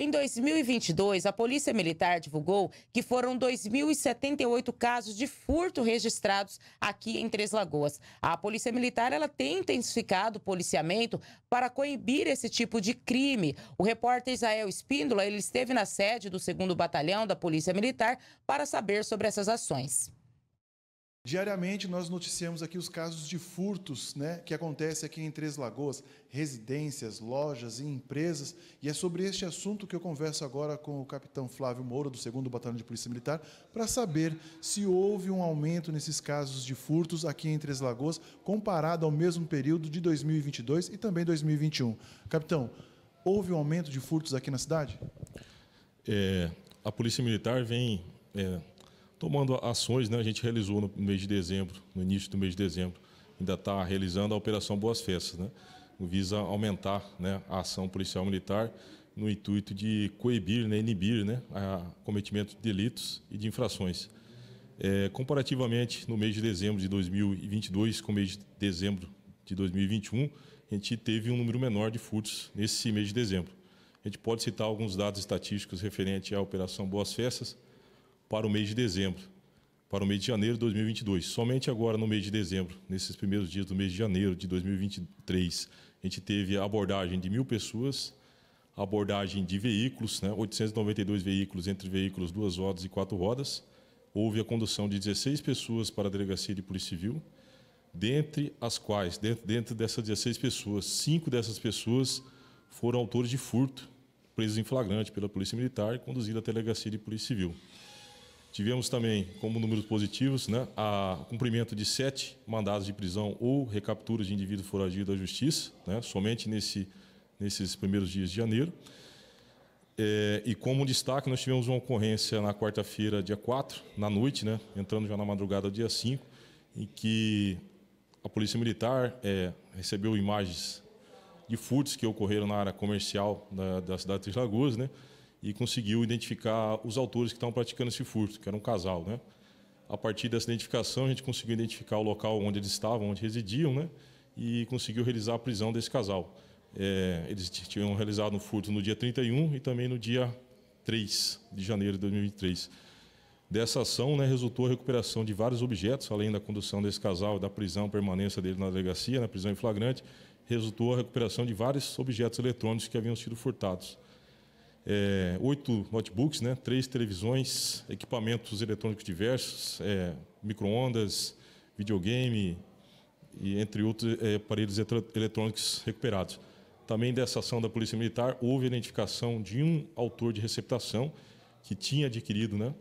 Em 2022, a Polícia Militar divulgou que foram 2.078 casos de furto registrados aqui em Três Lagoas. A Polícia Militar ela tem intensificado o policiamento para coibir esse tipo de crime. O repórter Israel Espíndola ele esteve na sede do 2 Batalhão da Polícia Militar para saber sobre essas ações. Diariamente nós noticiamos aqui os casos de furtos né, que acontece aqui em Três Lagoas, residências, lojas e empresas. E é sobre este assunto que eu converso agora com o capitão Flávio Moura, do 2 Batalhão de Polícia Militar, para saber se houve um aumento nesses casos de furtos aqui em Três Lagoas, comparado ao mesmo período de 2022 e também 2021. Capitão, houve um aumento de furtos aqui na cidade? É, a Polícia Militar vem. É tomando ações. Né? A gente realizou no mês de dezembro, no início do mês de dezembro, ainda está realizando a Operação Boas Festas, né? visa aumentar né, a ação policial militar no intuito de coibir, né, inibir né, a cometimento de delitos e de infrações. É, comparativamente, no mês de dezembro de 2022 com o mês de dezembro de 2021, a gente teve um número menor de furtos nesse mês de dezembro. A gente pode citar alguns dados estatísticos referente à Operação Boas Festas, para o mês de dezembro, para o mês de janeiro de 2022. Somente agora no mês de dezembro, nesses primeiros dias do mês de janeiro de 2023, a gente teve abordagem de mil pessoas, abordagem de veículos, né, 892 veículos entre veículos duas rodas e quatro rodas. Houve a condução de 16 pessoas para a delegacia de polícia civil, dentre as quais, dentro, dentro dessas 16 pessoas, cinco dessas pessoas foram autores de furto, presos em flagrante pela polícia militar e conduzidos à delegacia de polícia civil. Tivemos também, como números positivos, né, a cumprimento de sete mandados de prisão ou recapturas de indivíduo foragido à justiça, né, somente nesse, nesses primeiros dias de janeiro. É, e como destaque, nós tivemos uma ocorrência na quarta-feira, dia 4, na noite, né, entrando já na madrugada do dia 5, em que a Polícia Militar é, recebeu imagens de furtos que ocorreram na área comercial da, da cidade de Três Lagoas, né, e conseguiu identificar os autores que estavam praticando esse furto, que era um casal, né? A partir dessa identificação, a gente conseguiu identificar o local onde eles estavam, onde residiam, né? E conseguiu realizar a prisão desse casal. É, eles tinham realizado um furto no dia 31 e também no dia 3 de janeiro de 2023. Dessa ação, né, resultou a recuperação de vários objetos, além da condução desse casal, da prisão, permanência dele na delegacia, na prisão em flagrante, resultou a recuperação de vários objetos eletrônicos que haviam sido furtados é, oito notebooks, né, três televisões, equipamentos eletrônicos diversos, é, microondas, videogame e entre outros é, aparelhos eletrônicos recuperados. Também dessa ação da Polícia Militar houve a identificação de um autor de receptação que tinha adquirido, né,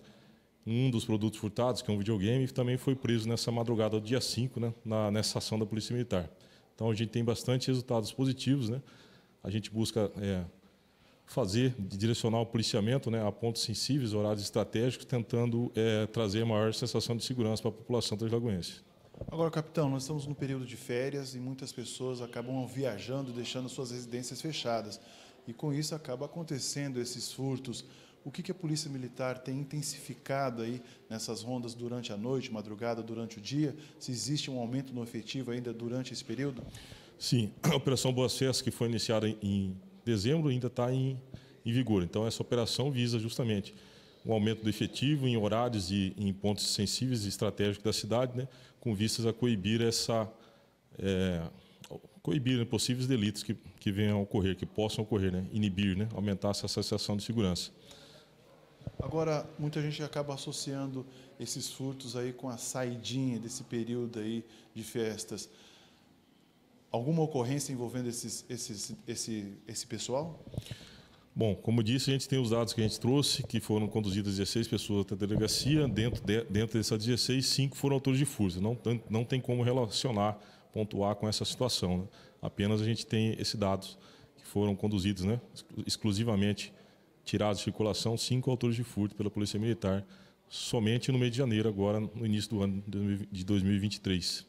um dos produtos furtados, que é um videogame, e também foi preso nessa madrugada do dia 5, né, na, nessa ação da Polícia Militar. Então a gente tem bastante resultados positivos, né? A gente busca é, fazer, direcionar o policiamento né, a pontos sensíveis, horários estratégicos, tentando é, trazer maior sensação de segurança para a população translagoense. Agora, capitão, nós estamos no período de férias e muitas pessoas acabam viajando, deixando suas residências fechadas. E com isso acaba acontecendo esses furtos. O que, que a Polícia Militar tem intensificado aí nessas rondas durante a noite, madrugada, durante o dia? Se existe um aumento no efetivo ainda durante esse período? Sim, a Operação Boas Festas, que foi iniciada em dezembro ainda está em, em vigor. Então, essa operação visa justamente o aumento do efetivo em horários e em pontos sensíveis e estratégicos da cidade, né, com vistas a coibir essa é, coibir né, possíveis delitos que, que venham a ocorrer, que possam ocorrer, né, inibir, né, aumentar essa associação de segurança. Agora, muita gente acaba associando esses furtos aí com a saidinha desse período aí de festas alguma ocorrência envolvendo esses, esses, esse, esse pessoal? Bom, como disse, a gente tem os dados que a gente trouxe, que foram conduzidas 16 pessoas até a delegacia. Dentro, de, dentro dessas 16, 5 foram autores de furto. Não, não tem como relacionar, pontuar com essa situação. Né? Apenas a gente tem esses dados que foram conduzidos né? exclusivamente, tirados de circulação, 5 autores de furto pela Polícia Militar, somente no mês de janeiro, agora no início do ano de 2023.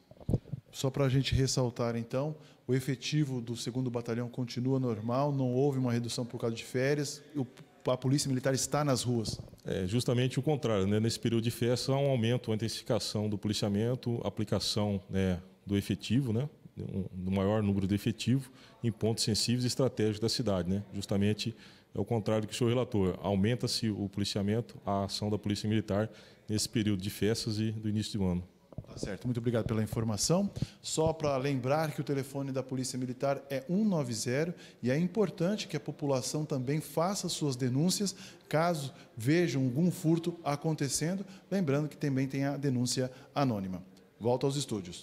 Só para a gente ressaltar, então, o efetivo do segundo Batalhão continua normal, não houve uma redução por causa de férias, a Polícia Militar está nas ruas. É justamente o contrário. Né? Nesse período de festa, há um aumento, uma intensificação do policiamento, aplicação né, do efetivo, né? Um, do maior número de efetivo em pontos sensíveis e estratégicos da cidade. Né? Justamente é o contrário do que o senhor relator. Aumenta-se o policiamento, a ação da Polícia Militar nesse período de festas e do início do ano certo. Muito obrigado pela informação. Só para lembrar que o telefone da Polícia Militar é 190 e é importante que a população também faça suas denúncias caso vejam algum furto acontecendo. Lembrando que também tem a denúncia anônima. Volto aos estúdios.